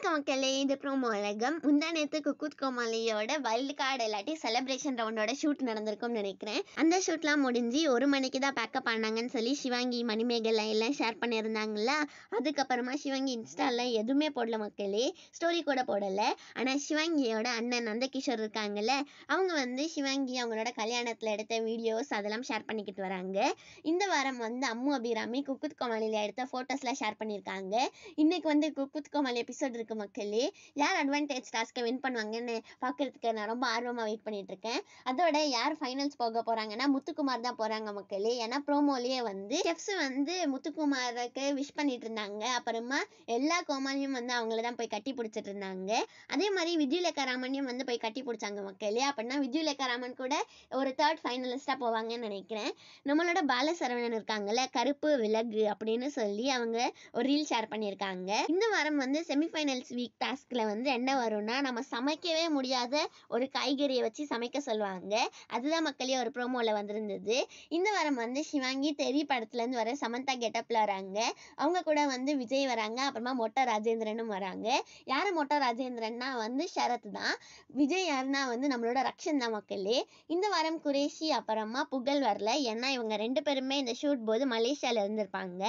வணக்கம் மக்களே இந்த ப்ரோமோ உலகம் முந்தா நேற்று குக்கூத் கோமாலியோட வைல்டு கார்டு இல்லாட்டி செலிப்ரேஷன் ரவுண்டோட ஷூட் நடந்திருக்கும் நினைக்கிறேன் அந்த ஷூட்லாம் முடிஞ்சு ஒரு மணிக்கு தான் பேக்கப் பண்ணாங்கன்னு சொல்லி சிவாங்கி மணிமேகலை எல்லாம் ஷேர் பண்ணியிருந்தாங்கல்ல அதுக்கப்புறமா சிவாங்கி இன்ஸ்டாலில் எதுவுமே போடல மக்களே ஸ்டோரி கூட போடலை ஆனால் சிவாங்கியோட அண்ணன் நந்தகிஷோர் இருக்காங்கல்ல அவங்க வந்து சிவாங்கி அவங்களோட கல்யாணத்தில் எடுத்த வீடியோஸ் அதெல்லாம் ஷேர் பண்ணிக்கிட்டு வராங்க இந்த வாரம் வந்து அம்மு அபிராமி குக்குத் கோமாலியில் எடுத்த ஃபோட்டோஸ்லாம் ஷேர் பண்ணியிருக்காங்க இன்னைக்கு வந்து குக்குத் கோமாளி எபிசோட் இருக்கு இருக்கு மக்களே யார் அட்வான்டேஜ் டாஸ்க்கை வின் பண்ணுவாங்கன்னு பார்க்கறதுக்கு நான் ரொம்ப ஆர்வமாக வெயிட் பண்ணிட்டு இருக்கேன் அதோட யார் ஃபைனல்ஸ் போக போகிறாங்கன்னா முத்துக்குமார் தான் போகிறாங்க மக்களே ஏன்னா ப்ரோமோலேயே வந்து செஃப்ஸ் வந்து முத்துக்குமாருக்கு விஷ் பண்ணிட்டு இருந்தாங்க அப்புறமா எல்லா கோமாலையும் வந்து அவங்கள தான் போய் கட்டி பிடிச்சிட்டு இருந்தாங்க அதே மாதிரி விஜயலக்கராமனையும் வந்து போய் கட்டி பிடிச்சாங்க மக்களே அப்படின்னா விஜயலக்கராமன் கூட ஒரு தேர்ட் ஃபைனலிஸ்டாக போவாங்கன்னு நினைக்கிறேன் நம்மளோட பாலசரவணன் இருக்காங்கல்ல கருப்பு விலகு அப்படின்னு சொல்லி அவங்க ஒரு ரீல் ஷேர் பண்ணியிருக்காங்க இந்த வாரம் வந்து செமிஃபைனல் கேர்ள்ஸ் வீக் டாஸ்கில் வந்து என்ன வரும்னா நம்ம சமைக்கவே முடியாத ஒரு காய்கறியை வச்சு சமைக்க சொல்லுவாங்க அதுதான் மக்களே ஒரு ப்ரோமோவில் வந்திருந்தது இந்த வாரம் வந்து சிவாங்கி தெரி படத்துலேருந்து வர சமந்தா கெட்டப்பில் வராங்க அவங்க கூட வந்து விஜய் வராங்க அப்புறமா மொட்டை ராஜேந்திரனும் வராங்க யார் மொட்டை ராஜேந்திரன்னா வந்து ஷரத் தான் விஜய் யாருன்னா வந்து நம்மளோட ரக்ஷன் தான் மக்களே இந்த வாரம் குரேஷி அப்புறமா புகழ் வரல ஏன்னா இவங்க ரெண்டு பேருமே இந்த ஷூட் போது மலேசியாவில் இருந்திருப்பாங்க